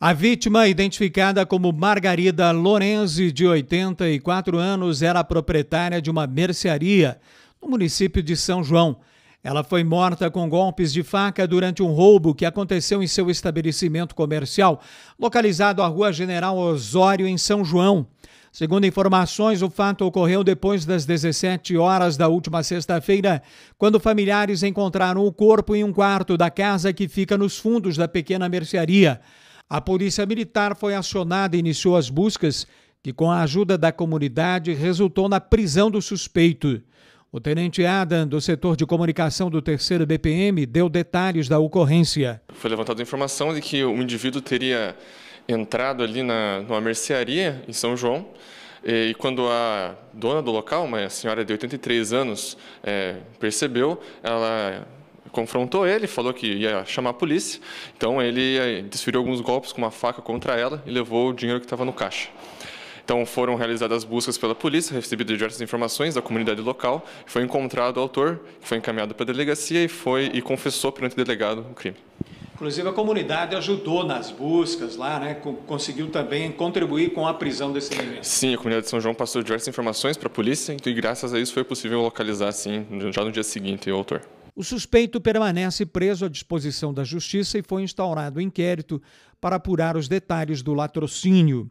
A vítima, identificada como Margarida Lorenzi, de 84 anos, era proprietária de uma mercearia no município de São João. Ela foi morta com golpes de faca durante um roubo que aconteceu em seu estabelecimento comercial, localizado à Rua General Osório, em São João. Segundo informações, o fato ocorreu depois das 17 horas da última sexta-feira, quando familiares encontraram o corpo em um quarto da casa que fica nos fundos da pequena mercearia. A Polícia Militar foi acionada e iniciou as buscas, que, com a ajuda da comunidade, resultou na prisão do suspeito. O tenente Adam, do setor de comunicação do 3 BPM, deu detalhes da ocorrência. Foi levantada a informação de que o indivíduo teria entrado ali na, numa mercearia em São João. E quando a dona do local, uma senhora de 83 anos, é, percebeu, ela confrontou ele, falou que ia chamar a polícia. Então ele eh, desferiu alguns golpes com uma faca contra ela e levou o dinheiro que estava no caixa. Então foram realizadas buscas pela polícia, recebidas diversas informações da comunidade local, foi encontrado o autor, foi encaminhado para a delegacia e foi e confessou perante o delegado o crime. Inclusive a comunidade ajudou nas buscas lá, né? Conseguiu também contribuir com a prisão desse elemento. Sim, a comunidade de São João passou diversas informações para a polícia, e graças a isso foi possível localizar, sim, já no dia seguinte o autor. O suspeito permanece preso à disposição da Justiça e foi instaurado um inquérito para apurar os detalhes do latrocínio.